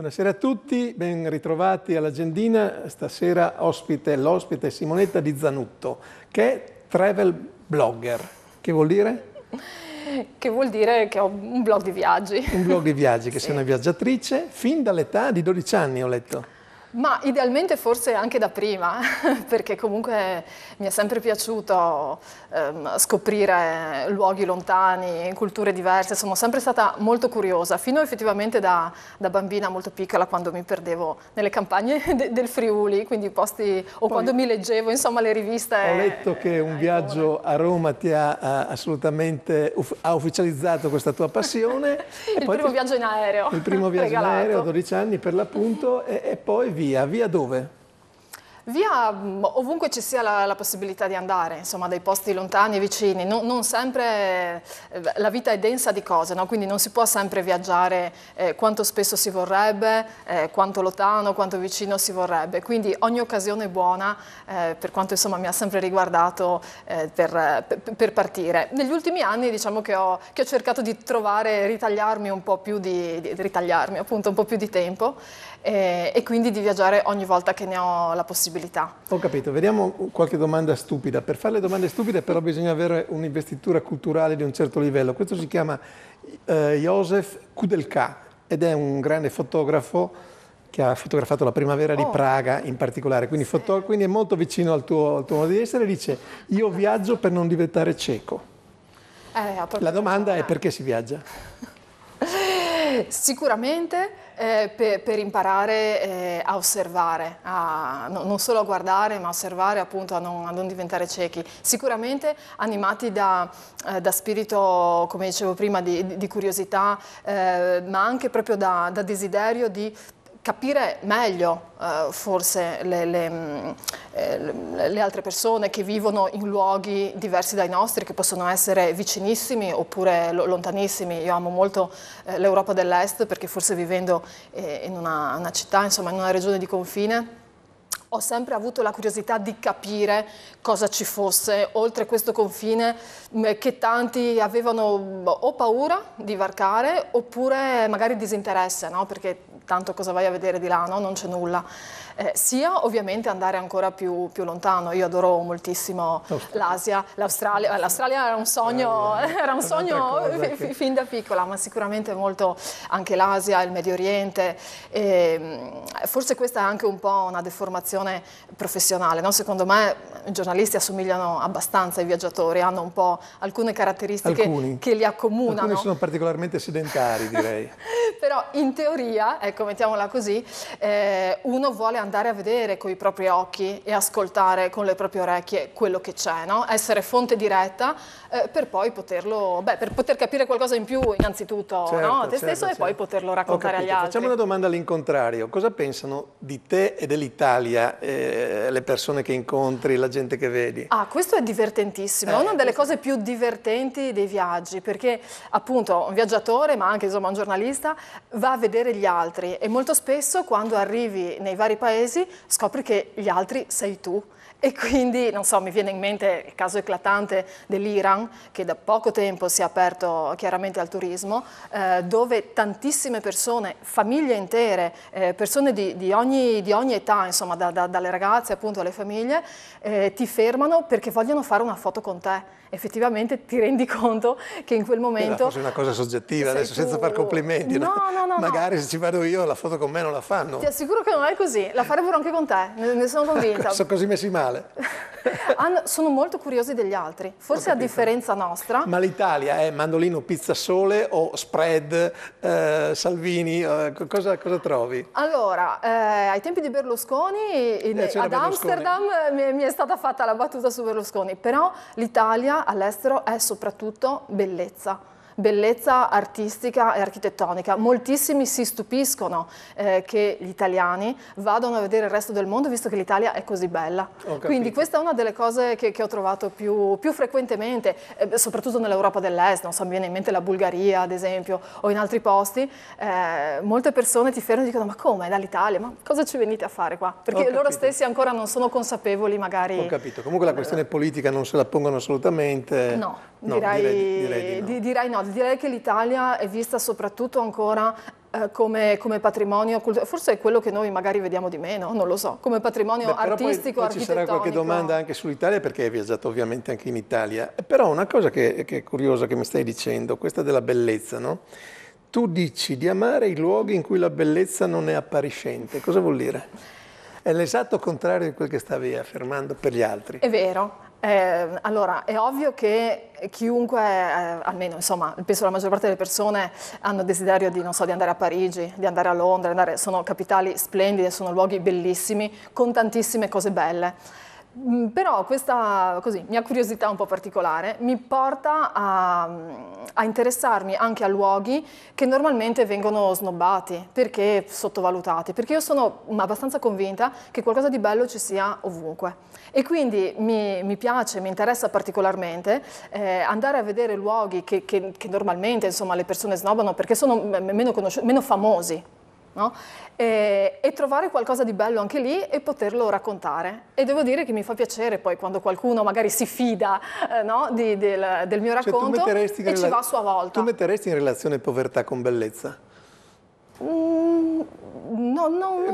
Buonasera a tutti, ben ritrovati all'agendina. Stasera ospite, l'ospite Simonetta Di Zanutto, che è travel blogger. Che vuol dire? Che vuol dire che ho un blog di viaggi. Un blog di viaggi, che sì. sei una viaggiatrice fin dall'età di 12 anni, ho letto. Ma idealmente forse anche da prima, perché comunque mi è sempre piaciuto ehm, scoprire luoghi lontani, culture diverse, sono sempre stata molto curiosa, fino effettivamente da, da bambina molto piccola quando mi perdevo nelle campagne de, del Friuli, quindi posti, o Poi, quando mi leggevo insomma le riviste. Ho letto che un viaggio a Roma ti ha, ha assolutamente uff, ha ufficializzato questa tua passione. il primo ti, viaggio in aereo. Il primo viaggio regalato. in aereo a 12 anni per l'appunto e, e poi via, via dove? Via mm, ovunque ci sia la, la, possibilità di andare, insomma, dai posti lontani e vicini, non, non sempre eh, la vita è densa di cose, no? quindi non si può sempre viaggiare eh, quanto spesso si vorrebbe, eh, quanto lontano, quanto vicino si vorrebbe, quindi ogni occasione è buona eh, per quanto insomma, mi ha sempre riguardato eh, per, per, partire. Negli ultimi anni diciamo che ho, che ho cercato di trovare, ritagliarmi un po' più di, di, un po più di tempo eh, e quindi di viaggiare ogni volta che ne ho la possibilità. Ho capito, vediamo qualche domanda stupida. Per fare le domande stupide però bisogna avere un'investitura culturale di un certo livello. Questo si chiama eh, Josef Kudelka ed è un grande fotografo che ha fotografato la primavera di oh. Praga in particolare, quindi, sì. foto, quindi, è molto vicino al tuo, al tuo modo di essere, dice io viaggio per non diventare cieco. Eh, la domanda è perché si viaggia? Sicuramente eh, per, per, imparare eh, a osservare, a, no, non solo a guardare ma a osservare appunto a non, a non diventare ciechi. Sicuramente animati da, eh, da spirito, come dicevo prima, di, di curiosità eh, ma anche proprio da, da desiderio di capire meglio uh, forse le, le, mm, eh, le, altre persone che vivono in luoghi diversi dai nostri, che possono essere vicinissimi oppure lontanissimi. Io amo molto eh, l'Europa dell'Est perché forse vivendo eh, in una, una città, insomma in una regione di confine, ho sempre avuto la curiosità di capire cosa ci fosse oltre questo confine mm, eh, che tanti avevano boh, o paura di varcare oppure magari disinteresse, no? perché tanto cosa vai a vedere di là, no? non c'è nulla eh, sia ovviamente andare ancora più, più lontano. Io adoro moltissimo l'Asia, l'Australia. Eh, L'Australia era un sogno, eh, era un sogno che... fin da piccola, ma sicuramente molto anche l'Asia, il Medio Oriente. E, ehm, forse questa è anche un po' una deformazione professionale. No? Secondo me i giornalisti assomigliano abbastanza ai viaggiatori, hanno un po' alcune caratteristiche Alcuni. che li accomunano. Alcuni sono particolarmente sedentari, direi. Però in teoria, ecco, mettiamola così, eh, uno vuole andare andare a vedere con i propri occhi e ascoltare con le proprie orecchie quello che c'è, no? essere fonte diretta eh, per poi poterlo, beh, per poter capire qualcosa in più innanzitutto certo, no? te certo, stesso certo. e poi poterlo raccontare agli altri. Facciamo una domanda all'incontrario, cosa pensano di te e dell'Italia eh, le persone che incontri, la gente che vedi? Ah, questo è divertentissimo, eh, è eh, una delle cose più divertenti dei viaggi perché appunto un viaggiatore ma anche insomma un giornalista va a vedere gli altri e molto spesso quando arrivi nei vari paesi paesi, scopri che gli altri sei tu. E quindi, non so, mi viene in mente il caso eclatante dell'Iran, che da poco tempo si è aperto chiaramente al turismo, eh, dove tantissime persone, famiglie intere, eh, persone di, di, ogni, di, ogni, età, insomma, da, da, dalle ragazze appunto alle famiglie, eh, ti fermano perché vogliono fare una foto con te effettivamente ti rendi conto che in quel momento... Forse è una cosa soggettiva, adesso tu... senza far complimenti. No, no, no. Magari se ci vado io la foto con me non la fanno. Ti assicuro che non è così, la farebbero anche con te, ne, ne sono convinta. sono così messi male. sono molto curiosi degli altri, forse a differenza nostra. Ma l'Italia è mandolino pizza sole o spread, eh, Salvini, eh, cosa, cosa, trovi? Allora, eh, ai tempi di Berlusconi, in, eh, ad Berlusconi. Amsterdam mi, mi è stata fatta la battuta su Berlusconi, però l'Italia all'estero è soprattutto bellezza bellezza artistica e architettonica. Moltissimi si stupiscono eh, che gli italiani vadano a vedere il resto del mondo visto che l'Italia è così bella. Quindi questa è una delle cose che, che ho trovato più, più frequentemente, eh, soprattutto nell'Europa dell'Est, non so, mi viene in mente la Bulgaria ad esempio o in altri posti, eh, molte persone ti fermano e dicono ma come, dall'Italia, ma cosa ci venite a fare qua? Perché loro stessi ancora non sono consapevoli magari. Ho capito, comunque la eh, questione politica non se la pongono assolutamente. No No, direi, direi, direi, di no. direi, no. direi che l'Italia è vista soprattutto ancora eh, come, come, patrimonio culturale, forse è quello che noi magari vediamo di meno, non lo so, come patrimonio Beh, artistico, poi, poi ci sarà qualche domanda anche sull'Italia perché hai viaggiato ovviamente anche in Italia, però una cosa che, che è curiosa che mi stai dicendo, questa della bellezza, no? Tu dici di amare i luoghi in cui la bellezza non è appariscente, cosa vuol dire? È l'esatto contrario di quel che stavi affermando per gli altri. È vero, eh, allora, è ovvio che chiunque, eh, almeno insomma, penso la maggior parte delle persone hanno desiderio di, so, di andare a Parigi, di andare a Londra, andare, sono capitali splendide, sono luoghi bellissimi, con tantissime cose belle. Mm, però questa così, mia curiosità un po' particolare mi porta a, a, interessarmi anche a luoghi che normalmente vengono snobbati, perché sottovalutati, perché io sono abbastanza convinta che qualcosa di bello ci sia ovunque. E quindi mi, mi piace, mi interessa particolarmente eh, andare a vedere luoghi che, che, che normalmente insomma, le persone snobbano perché sono meno, meno famosi, No? E, e, trovare qualcosa di bello anche lì e poterlo raccontare. E devo dire che mi fa piacere poi quando qualcuno magari si fida eh, no? di, del, del, mio cioè, racconto cioè, e rela- ci va a sua volta. Tu metteresti in relazione povertà con bellezza? Mm,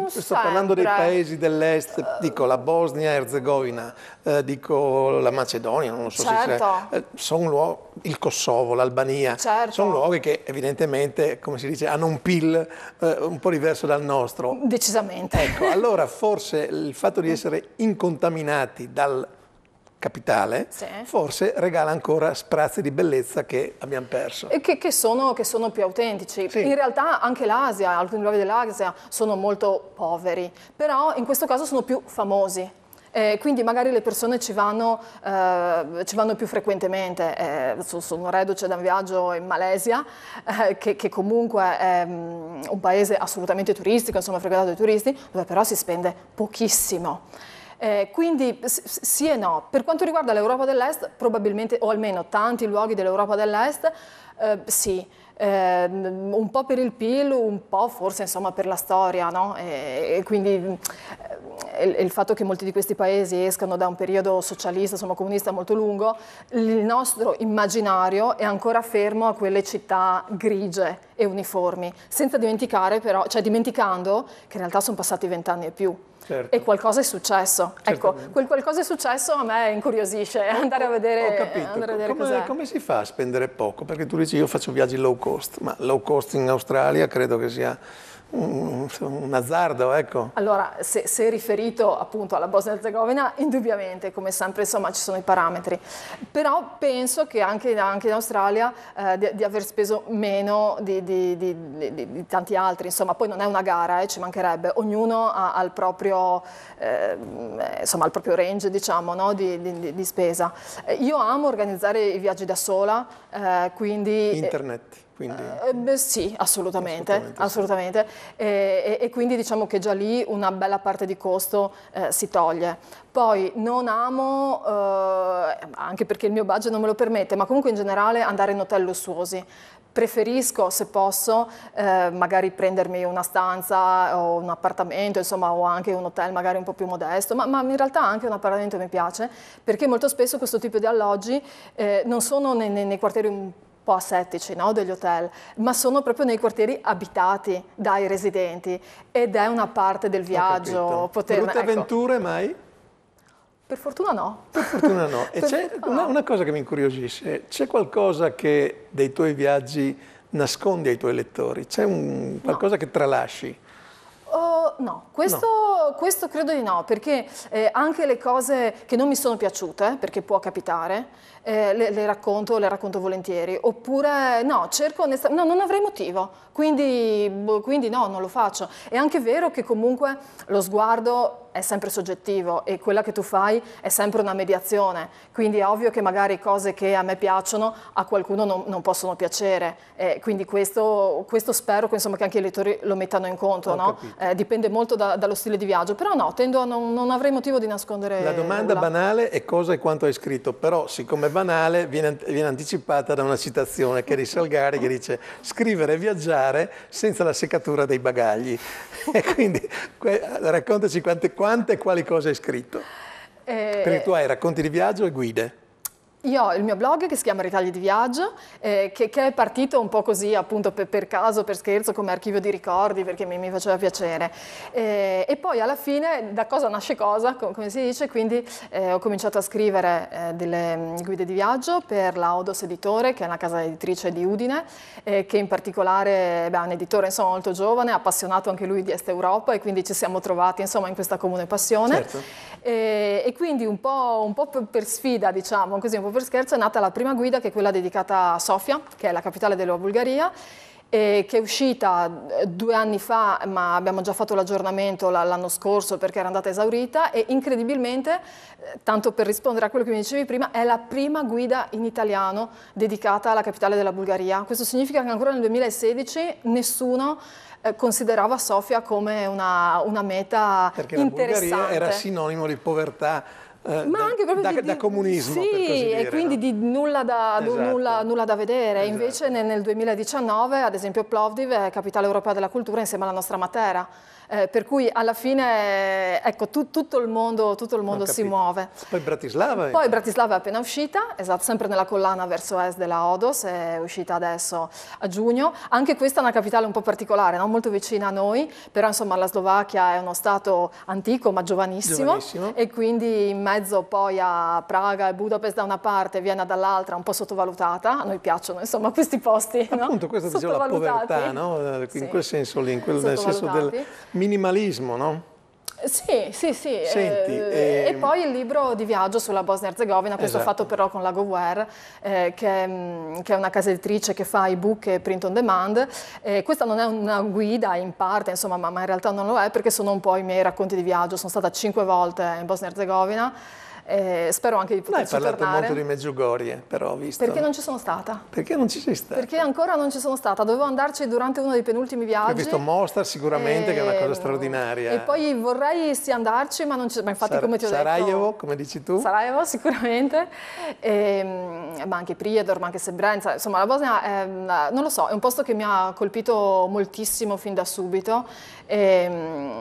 sto parlando dei paesi dell'est, dico la Bosnia Erzegovina, eh, dico la Macedonia, non so certo. se c'è, certo. eh, luoghi, il Kosovo, l'Albania, certo. sono luoghi che evidentemente, come si dice, hanno un PIL eh, un po' diverso dal nostro. Decisamente. Ecco, allora forse il fatto di essere incontaminati dal capitale, sì. forse regala ancora sprazzi di bellezza che abbiamo perso. E che, che, sono, che sono, più autentici. Sì. In realtà anche l'Asia, alcuni luoghi dell'Asia sono molto poveri, però in questo caso sono più famosi. Eh, quindi magari le persone ci vanno, eh, ci vanno più frequentemente. Eh, sono reduce da un viaggio in Malesia, eh, che, che, comunque è um, un paese assolutamente turistico, insomma frequentato dai turisti, dove però si spende pochissimo. Eh, quindi sì e no. Per quanto riguarda l'Europa dell'Est, probabilmente, o almeno tanti luoghi dell'Europa dell'Est, eh, sì. Eh, un po' per il PIL, un po' forse insomma, per la storia, no? e, e, quindi e, eh, il fatto che molti di questi paesi escano da un periodo socialista, insomma, comunista molto lungo, il nostro immaginario è ancora fermo a quelle città grigie e uniformi, senza dimenticare però, cioè dimenticando che in realtà sono passati vent'anni e più. Certo. e qualcosa è successo. Ecco, Certamente. Ecco, quel qualcosa è successo a me incuriosisce andare a vedere. Ho capito. A vedere come, come, si fa a spendere poco? Perché tu dici io faccio viaggi low cost, ma low cost in Australia credo che sia un, un azzardo. Ecco. Allora, se, se riferito appunto alla Bosnia Herzegovina, indubbiamente, come sempre, insomma, ci sono i parametri. Però penso che anche, anche in Australia eh, di, di, aver speso meno di, di, di, tanti altri, insomma, poi non è una gara, eh, ci mancherebbe, ognuno ha, ha il, proprio, eh, insomma, il proprio range, diciamo, no? di, spesa. Eh, io amo organizzare i viaggi da sola, eh, quindi... Eh, Internet. Quindi... Eh, sì, assolutamente, assolutamente, assolutamente. Sì. Eh, e, e, e, quindi diciamo che già lì una bella parte di costo eh, si toglie. Poi non amo, eh, anche perché il mio budget non me lo permette, ma comunque in generale andare in hotel lussuosi. Preferisco, se posso, eh, magari prendermi una stanza o un appartamento, insomma, o anche un hotel magari un po' più modesto, ma, ma in realtà anche un appartamento mi piace, perché molto spesso questo tipo di alloggi eh, non sono nei, nei, nei quartieri po' asettici no, degli hotel, ma sono proprio nei quartieri abitati dai residenti ed è una parte del viaggio. Poterne, Brutte ecco. avventure mai? Per fortuna no. Per fortuna no. E c'è una, una cosa che mi incuriosisce, c'è qualcosa che dei tuoi viaggi nascondi ai tuoi lettori? C'è qualcosa no. che tralasci? Uh, no, questo, no, questo, credo di no, perché eh, anche le cose che non mi sono piaciute, eh, perché può capitare, eh, le, le, racconto, le racconto volentieri, oppure no, cerco onestamente, no, non avrei motivo, quindi, boh, quindi no, non lo faccio. È anche vero che comunque lo sguardo è sempre soggettivo e quella che tu fai è sempre una mediazione, quindi è ovvio che magari cose che a me piacciono a qualcuno non, non possono piacere, eh, quindi questo, questo spero che, insomma, che, anche i lettori lo mettano in conto, no? eh, dipende molto da, dallo stile di viaggio, però no, tendo a non, non avrei motivo di nascondere. La domanda nulla. banale è cosa e quanto hai scritto, però siccome è banale viene, viene anticipata da una citazione che è di che dice scrivere e viaggiare senza la seccatura dei bagagli, e quindi raccontaci quante, quante quante e quali cose hai scritto? Eh, Perché tu hai racconti di viaggio e guide. Io ho il mio blog che si chiama Ritagli di Viaggio, eh, che, che, è partito un po' così appunto per, per, caso, per scherzo, come archivio di ricordi perché mi, mi faceva piacere. Eh, e poi alla fine da cosa nasce cosa, com come si dice, quindi eh, ho cominciato a scrivere eh, delle mm, guide di viaggio per l'Audos Editore, che è una casa editrice di Udine, eh, che in particolare è un editore insomma, molto giovane, appassionato anche lui di Est Europa e quindi ci siamo trovati insomma, in questa comune passione. Certo. Eh, e quindi un po', un po' per, sfida, diciamo così, un po' Dopo per Scherzo è nata la prima guida che è quella dedicata a Sofia, che è la capitale della Bulgaria, che è uscita eh, due anni fa, ma abbiamo già fatto l'aggiornamento l'anno scorso perché era andata esaurita e incredibilmente, eh, tanto per rispondere a quello che mi dicevi prima, è la prima guida in italiano dedicata alla capitale della Bulgaria. Questo significa che ancora nel 2016 nessuno eh, considerava Sofia come una, una meta perché interessante. Perché la Bulgaria era sinonimo di povertà eh, Ma anche proprio da, di, da comunismo. Sì, dire, e quindi no? di nulla da, esatto. nulla, nulla da vedere. Esatto. Invece nel, nel 2019, ad esempio, Plovdiv è capitale europea della cultura insieme alla nostra Matera. Eh, per cui alla fine ecco, tu, tutto il mondo, tutto il mondo si muove. Poi Bratislava. È... Poi eh. Bratislava è appena uscita, esatto, sempre nella collana verso est della Odos, è uscita adesso a giugno. Anche questa è una capitale un po' particolare, no? molto vicina a noi, però insomma la Slovacchia è uno stato antico ma giovanissimo, giovanissimo. e quindi in mezzo poi a Praga e Budapest da una parte, Vienna dall'altra, un po' sottovalutata, a noi piacciono insomma questi posti. Appunto, no? questa diceva la povertà, no? Eh, in sì. quel senso lì, in quel senso del minimalismo, no? Sì, sì, sì. Senti, eh, ehm... E poi il libro di viaggio sulla Bosnia-Herzegovina, questo esatto. fatto però con la GoWare, eh, che, mm, che, è una casa editrice che fa ebook e print on demand. Eh, questa non è una guida in parte, insomma, ma, ma in realtà non lo è perché sono un po' i miei racconti di viaggio. Sono stata cinque volte in Bosnia-Herzegovina eh, spero anche di poterci tornare. Hai parlato tornare. molto di Meggiugorie, però ho visto. Perché non ci sono stata. Perché non ci sei stata? Perché ancora non ci sono stata, dovevo andarci durante uno dei penultimi viaggi. Ho visto Mostar sicuramente, e... che è una cosa ehm, straordinaria. E poi vorrei sì andarci, ma, non ci... ma infatti Sar come ti ho Sarajevo, detto... Sarajevo, come dici tu? Sarajevo sicuramente, e, ehm, ma anche Priedor, ma anche Srebrenica, insomma la Bosnia, è, ehm, non lo so, è un posto che mi ha colpito moltissimo fin da subito. E,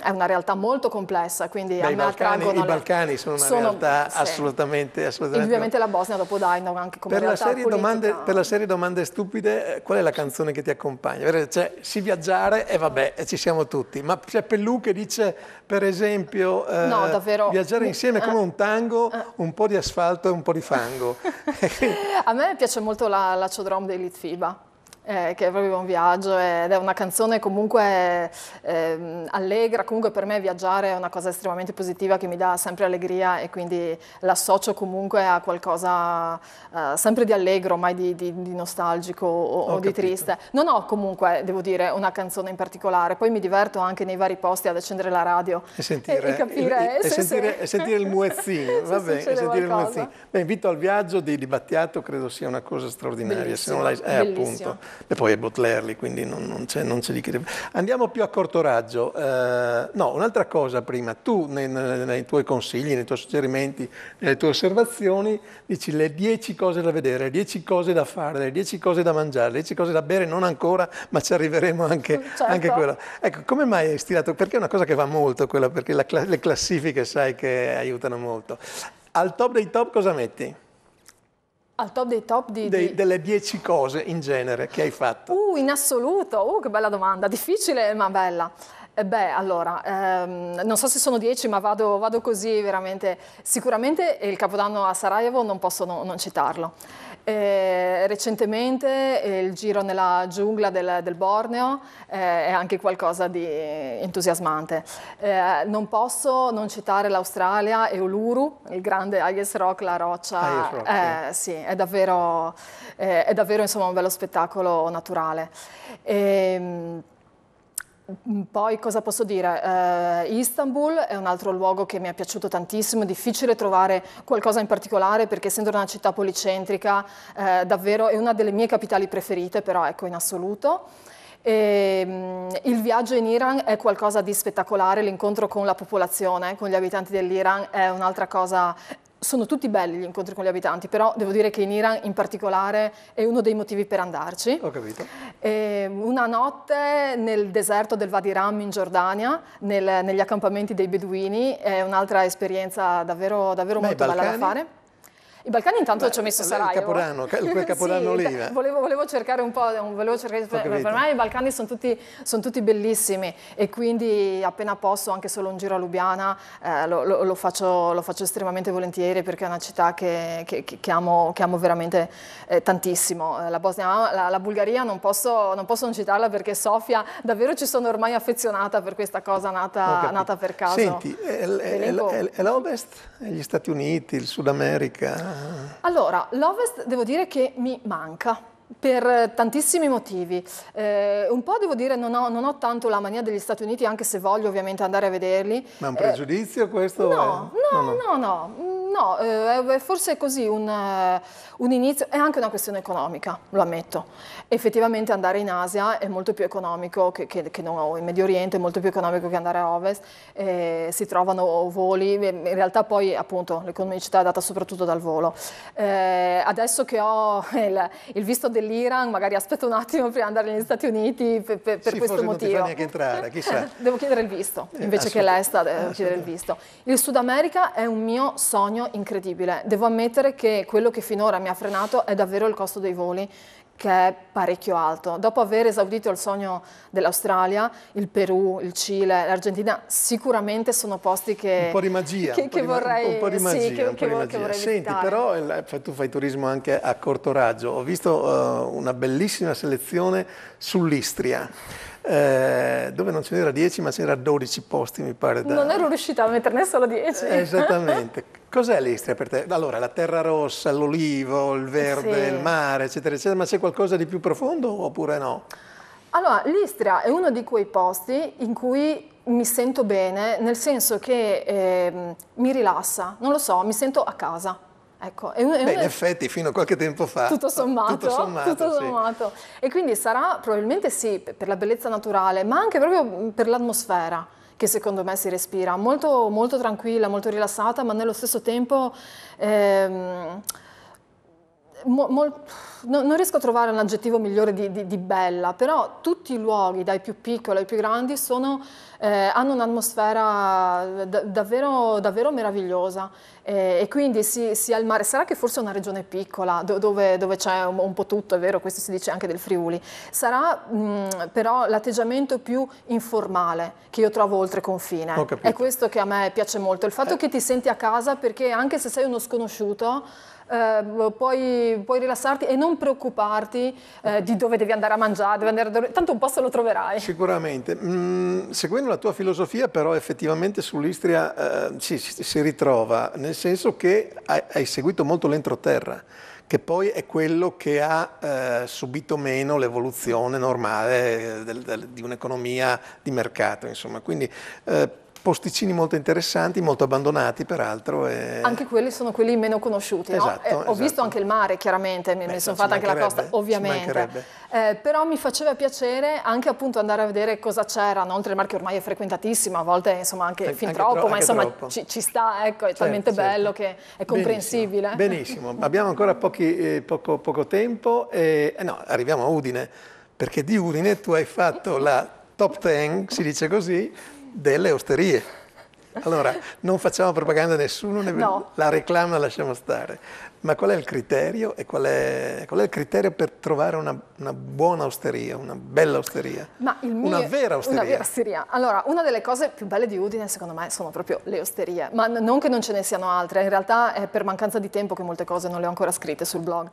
è una realtà molto complessa, quindi Beh, a me Balcani, I Balcani sono una sono, realtà sì. assolutamente, assolutamente... Indubbiamente la Bosnia dopo Dinov anche come per realtà la serie politica. Domande, per la serie domande stupide, eh, qual è la canzone che ti accompagna? Cioè, si viaggiare e vabbè, ci siamo tutti, ma c'è Pellù che dice, per esempio, eh, davvero... viaggiare insieme come un tango, ah. un po' di asfalto e un po' di fango. A me piace molto la, la Ciodrom dei Litfiba eh, che è proprio un viaggio ed è una canzone comunque eh, allegra, comunque per me viaggiare è una cosa estremamente positiva che mi dà sempre allegria e quindi l'associo comunque a qualcosa eh, sempre di allegro, mai di, di, di nostalgico o, o di triste. Non ho comunque, devo dire, una canzone in particolare, poi mi diverto anche nei vari posti ad accendere la radio e sentire, e, e capire, il, e, se, sentire, se, e sentire il muezzino, va bene, e sentire qualcosa. il muezzino. Beh, invito al viaggio di, di Battiato, credo sia una cosa straordinaria, bellissimo, se non l'hai, eh, appunto e poi è Botlerli, quindi non, non, c'è, non c'è di che... Andiamo più a corto raggio. Eh, no, un'altra cosa prima, tu nei, nei, tuoi consigli, nei tuoi suggerimenti, nelle tue osservazioni, dici le 10 cose da vedere, le 10 cose da fare, le 10 cose da mangiare, le 10 cose da bere, non ancora, ma ci arriveremo anche, mm, certo. quella. Ecco, come mai hai stilato? Perché è una cosa che va molto quella, perché la, le classifiche sai che aiutano molto. Al top dei top cosa metti? Al top dei top di, dei, di... Delle dieci cose in genere che hai fatto. Uh, in assoluto, uh, che bella domanda, difficile ma bella. Eh beh, allora, ehm, non so se sono dieci, ma vado, vado, così veramente. Sicuramente il Capodanno a Sarajevo non posso no, non citarlo. Eh, recentemente eh, il giro nella giungla del, del Borneo eh, è anche qualcosa di entusiasmante. Eh, non posso non citare l'Australia e Uluru, il grande Ayes Rock, la roccia. Rock, yeah. sì, è davvero, eh, è davvero insomma, un bello spettacolo naturale. E, ehm, Mm, poi cosa posso dire? Eh, Istanbul è un altro luogo che mi è piaciuto tantissimo, è difficile trovare qualcosa in particolare perché essendo una città policentrica eh, davvero è una delle mie capitali preferite però ecco in assoluto. E, um, il viaggio in Iran è qualcosa di spettacolare, l'incontro con la popolazione, con gli abitanti dell'Iran è un'altra cosa sono tutti belli gli incontri con gli abitanti, però devo dire che in Iran in particolare è uno dei motivi per andarci. Ho capito. Ehm, una notte nel deserto del Wadi Ram in Giordania, nel, negli accampamenti dei beduini, è un'altra esperienza davvero, davvero Beh, molto bella da fare. I Balcani intanto Beh, ci ho messo Sarai. Il Capodanno, quel Capodanno sì, lì. Volevo, volevo, cercare un po', volevo cercare, per me i Balcani sono tutti, sono tutti, bellissimi e quindi appena posso anche solo un giro a Lubiana eh, lo, lo, lo, faccio, lo, faccio, estremamente volentieri perché è una città che, che, che, amo, che amo, veramente eh, tantissimo. Eh, la, Bosnia, la, la Bulgaria non posso, non posso non citarla perché Sofia davvero ci sono ormai affezionata per questa cosa nata, nata per caso. Senti, è, è l'Ovest, gli Stati Uniti, il Sud America... Allora, l'Ovest devo dire che mi manca. Per tantissimi motivi, eh, un po' devo dire non ho, non ho, tanto la mania degli Stati Uniti anche se voglio ovviamente andare a vederli. Ma è un pregiudizio eh, questo? No, è... Eh? no, no, no, no, no eh, è così un, eh, un, inizio, è anche una questione economica, lo ammetto. Effettivamente andare in Asia è molto più economico che, che, che non, in Medio Oriente, è molto più economico che andare a Ovest, eh, si trovano voli, in realtà poi appunto l'economicità è data soprattutto dal volo. adesso che ho il, il visto dell'Iran, magari aspetto un attimo prima di andare negli Stati Uniti per, per, per sì, questo motivo. Non ti neanche entrare, chissà. Devo chiedere il visto, eh, invece che l'Esta eh, devo chiedere il visto. Il Sud America è un mio sogno incredibile. Devo ammettere che quello che finora mi ha frenato è davvero il costo dei voli, che è parecchio alto. Dopo aver esaudito il sogno dell'Australia, il Perù, il Cile, l'Argentina, sicuramente sono posti che... Un po' di magia. Che, che vorrei... Un po' di magia. Sì, che, che, magia. Vorrei Senti, però eh, tu fai turismo anche a corto raggio. Ho visto uh, una bellissima selezione sull'Istria. Eh, dove non ce n'era 10 ma ce n'era 12 posti mi pare da... non ero riuscita a metterne solo 10 esattamente Cos'è l'Istria per te? Allora, la terra rossa, l'olivo, il verde, sì. il mare, eccetera, eccetera, ma c'è qualcosa di più profondo oppure no? Allora, l'Istria è uno di quei posti in cui mi sento bene, nel senso che eh, mi rilassa, non lo so, mi sento a casa. Ecco, è un, è Beh, in effetti fino a qualche tempo fa. Tutto sommato. Tutto sommato, tutto sommato. Sì. E quindi sarà probabilmente sì per la bellezza naturale, ma anche proprio per l'atmosfera che secondo me si respira, molto, molto tranquilla, molto rilassata, ma nello stesso tempo... Ehm, Mol, mol, no, non riesco a trovare un aggettivo migliore di, di, di, bella, però tutti i luoghi, dai più piccoli ai più grandi, sono, eh, hanno un'atmosfera eh, da, davvero, davvero, meravigliosa. Eh, e quindi sia si il mare, sarà che forse è una regione piccola do, dove, dove c'è un, un, po' tutto, è vero, questo si dice anche del Friuli, sarà mh, però l'atteggiamento più informale che io trovo oltre confine. È questo che a me piace molto, il fatto eh. che ti senti a casa perché anche se sei uno sconosciuto, eh, puoi, puoi, rilassarti e non preoccuparti eh, di dove devi andare a mangiare, devi andare a dormire, tanto un posto lo troverai. Sicuramente. Mm, seguendo la tua filosofia però effettivamente sull'Istria eh, si, si ritrova, nel senso che hai, hai seguito molto l'entroterra che poi è quello che ha eh, subito meno l'evoluzione normale del, del, di un'economia di mercato. Insomma. Quindi eh, posticini molto interessanti, molto abbandonati peraltro. E... Anche quelli sono quelli meno conosciuti, esatto, no? eh, esatto. Ho visto anche il mare, chiaramente, mi, Beh, sono fatta anche la costa, ovviamente. Eh, però mi faceva piacere anche appunto andare a vedere cosa c'era, no? oltre mare che ormai è frequentatissimo, a volte insomma anche fin anche troppo, tro ma insomma troppo. Ci, ci, sta, ecco, è certo, talmente certo. bello che è comprensibile. Benissimo, Benissimo. abbiamo ancora pochi, eh, poco, poco, tempo e eh, no, arriviamo a Udine, perché di Udine tu hai fatto la top 10, si dice così, delle osterie. Allora, non facciamo propaganda a nessuno, no. la reclama lasciamo stare ma qual è il criterio e qual è, qual è il criterio per trovare una, una, buona osteria, una bella osteria, mio, una vera osteria? Una vera osteria. Allora, una delle cose più belle di Udine, secondo me, sono proprio le osterie, ma non che non ce ne siano altre, in realtà è per mancanza di tempo che molte cose non le ho ancora scritte sul blog,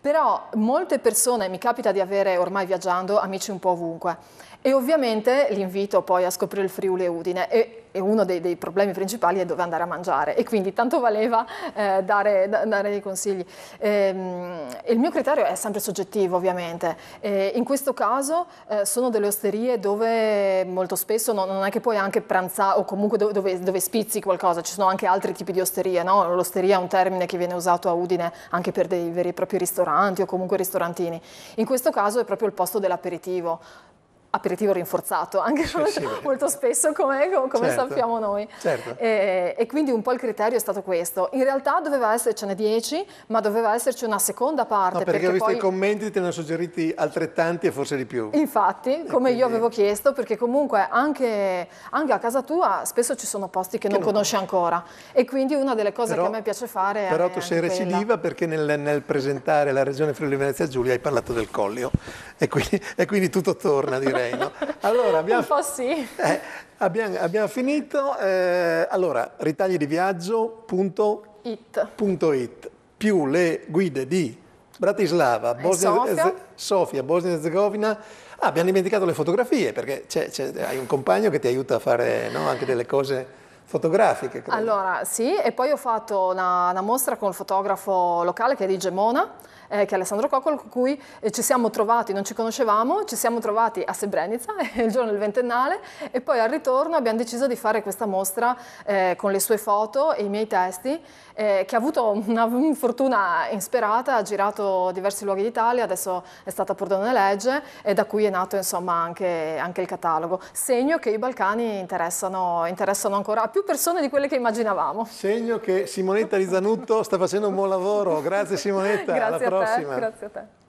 però molte persone, mi capita di avere ormai viaggiando amici un po' ovunque, e ovviamente l'invito poi a scoprire il Friuli e Udine, e e uno dei, dei, problemi principali è dove andare a mangiare e quindi tanto valeva eh, dare, dare, dei consigli. Ehm, il mio criterio è sempre soggettivo ovviamente, e eh, in questo caso eh, sono delle osterie dove molto spesso non, non è che puoi anche pranzare o comunque dove, dove, dove, spizzi qualcosa, ci sono anche altri tipi di osterie, no? l'osteria è un termine che viene usato a Udine anche per dei veri e propri ristoranti o comunque ristorantini. In questo caso è proprio il posto dell'aperitivo aperitivo rinforzato, anche sì, molto, sì, spesso come, come certo, sappiamo noi. Certo. E, e, quindi un po' il criterio è stato questo. In realtà doveva essercene 10, ma doveva esserci una seconda parte. No, perché, perché ho visto poi... i commenti te ne hanno suggeriti altrettanti e forse di più. Infatti, come quindi... io avevo chiesto, perché comunque anche, anche, a casa tua spesso ci sono posti che, che non, non conosci ancora. E quindi una delle cose però, che a me piace fare però è... Però tu sei recidiva perché nel, nel, presentare la regione Friuli Venezia Giulia hai parlato del Collio e quindi, e quindi tutto torna direi meno. Allora, abbiamo, sì. eh, abbiamo, abbiamo finito. Eh, allora, ritagli di viaggio.it più le guide di Bratislava, eh, Bosnia, Sofia. Sofia, Bosnia e Herzegovina. Ah, abbiamo dimenticato le fotografie perché c è, hai un compagno che ti aiuta a fare no, anche delle cose fotografiche. Credo. Allora sì, e poi ho fatto una, una mostra con il fotografo locale che è di Gemona, eh, che è Alessandro Coccolo, con cui eh, ci siamo trovati, non ci conoscevamo, ci siamo trovati a Srebrenica il giorno del ventennale e poi al ritorno abbiamo deciso di fare questa mostra eh, con le sue foto e i miei testi, eh, che ha avuto una fortuna insperata, ha girato diversi luoghi d'Italia, adesso è stata a Pordenone Legge e da cui è nato insomma anche, anche, il catalogo. Segno che i Balcani interessano, interessano ancora più persone di quelle che immaginavamo. Segno che Simonetta Rizzanutto sta facendo un buon lavoro. Grazie Simonetta, grazie alla prossima. Te, grazie a te.